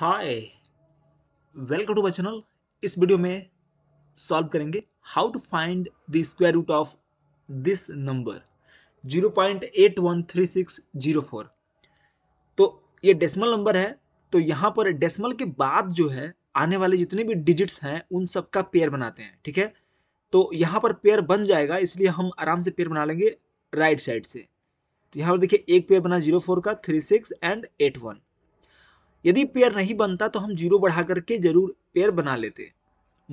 hi welcome to my channel इस video में solve करेंगे how to find the square root of this number 0.813604 तो ये decimal number है तो यहाँ पर डेसिमल के बाद जो है आने वाले जितने भी डिजिट्स हैं उन सब का पेयर बनाते हैं ठीक है तो यहाँ पर पेयर बन जाएगा इसलिए हम आराम से पेयर बना लेंगे राइट साइड से तो यहाँ पर देखिए एक पेयर बना जीरो फोर का three six and eight one यदि पेयर नहीं बनता तो हम जीरो बढ़ा करके जरूर पेयर बना लेते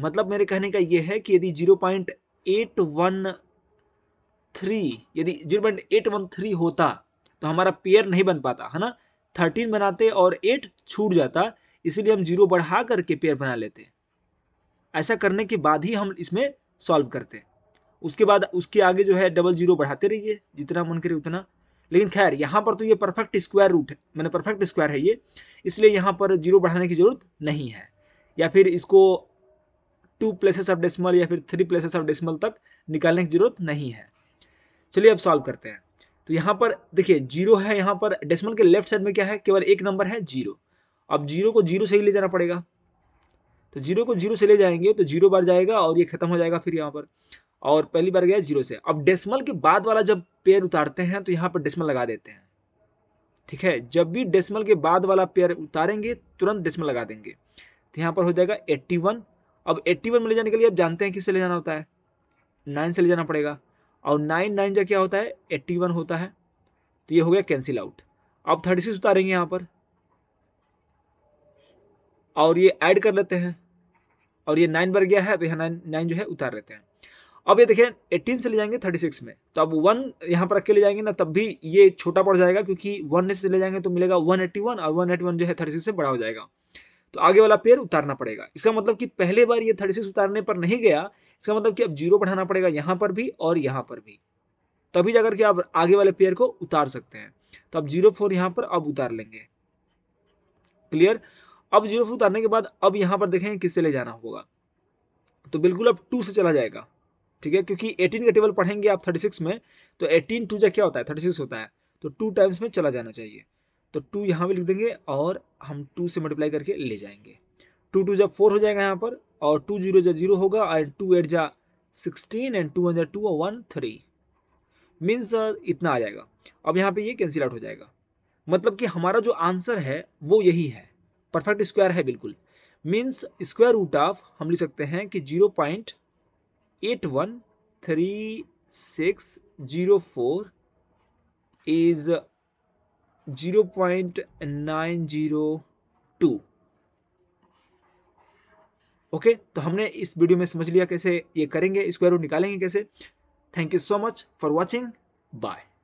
मतलब मेरे कहने का ये है कि यदि zero point eight one three यदि zero point eight one three होता तो हमारा पेयर नहीं बन पाता है ना थर्टीन बनाते और एट छूट जाता इसीलिए हम जीरो बढ़ा करके पेयर बना लेते ऐसा करने के बाद ही हम इसमें सॉल्व करते उसके बाद उसके आगे जो है डबल जीरो बढ़ाते रहिए जितना मन करे उतना लेकिन खैर यहाँ पर तो ये परफेक्ट स्क्वायर रूट है मैंने परफेक्ट स्क्वायर है ये इसलिए यहाँ पर जीरो बढ़ाने की ज़रूरत नहीं है या फिर इसको टू प्लेसेस ऑफ डेसिमल या फिर थ्री प्लेसेस ऑफ डेसिमल तक निकालने की ज़रूरत नहीं है चलिए अब सॉल्व करते हैं तो यहाँ पर देखिए जीरो है यहाँ पर डेसिमल के लेफ्ट साइड में क्या है केवल एक नंबर है जीरो अब जीरो को जीरो से ही ले जाना पड़ेगा तो जीरो को जीरो से ले जाएंगे तो जीरो बार जाएगा और ये खत्म हो जाएगा फिर यहाँ पर और पहली बार गया जीरो से अब डेसिमल के बाद वाला जब पेयर उतारते हैं तो यहाँ पर डेसिमल लगा देते हैं ठीक है जब भी डेसिमल के बाद वाला पेयर उतारेंगे तुरंत डेसिमल लगा देंगे तो यहाँ पर हो जाएगा एट्टी वन अब एट्टी वन में ले जाने के लिए आप जानते हैं किससे ले जाना होता है नाइन से ले जाना पड़ेगा और नाइन नाइन जो क्या होता है एट्टी वन होता है तो ये हो गया कैंसिल आउट अब थर्टी सिक्स उतारेंगे यहाँ पर और ये ऐड कर लेते हैं और ये नाइन बार गया है तो यहाँ नाइन नाइन जो है उतार रहते हैं अब ये देखें एटीन से ले जाएंगे थर्टी सिक्स में तो अब वन यहाँ पर रख के ले जाएंगे ना तब भी ये छोटा पड़ जाएगा क्योंकि वन से ले जाएंगे तो मिलेगा वन एट्टी वन और वन एट्टी वन जो है थर्टी सिक्स से बड़ा हो जाएगा तो आगे वाला पेयर उतारना पड़ेगा इसका मतलब कि पहले बार ये थर्टी सिक्स उतारने पर नहीं गया इसका मतलब कि अब जीरो बढ़ाना पड़ेगा यहाँ पर भी और यहाँ पर भी तभी जाकर के आप आगे वाले पेयर को उतार सकते हैं तो अब जीरो फोर यहाँ पर अब उतार लेंगे क्लियर अब जीरो से उतारने के बाद अब यहाँ पर देखेंगे किससे ले जाना होगा तो बिल्कुल अब टू से चला जाएगा ठीक है क्योंकि एटीन का टेबल पढ़ेंगे आप थर्टी सिक्स में तो एटीन टू जा क्या होता है थर्टी सिक्स होता है तो टू टाइम्स में चला जाना चाहिए तो टू यहाँ पर लिख देंगे और हम टू से मल्टीप्लाई करके ले जाएंगे टू टू जब फोर हो जाएगा यहाँ पर और टू जीरो जा जीरो होगा एंड टू एट जा सिक्सटीन एंड टू वन जा टू और वन थ्री मीन्स इतना आ जाएगा अब यहाँ पे ये कैंसिल आउट हो जाएगा मतलब कि हमारा जो आंसर है वो यही है परफेक्ट स्क्वायर है बिल्कुल मीन्स स्क्वायर रूट ऑफ हम लिख सकते हैं कि zero point eight one three six zero four is zero point nine zero two okay तो हमने इस वीडियो में समझ लिया कैसे ये करेंगे स्क्वायर रूट निकालेंगे कैसे thank you so much for watching bye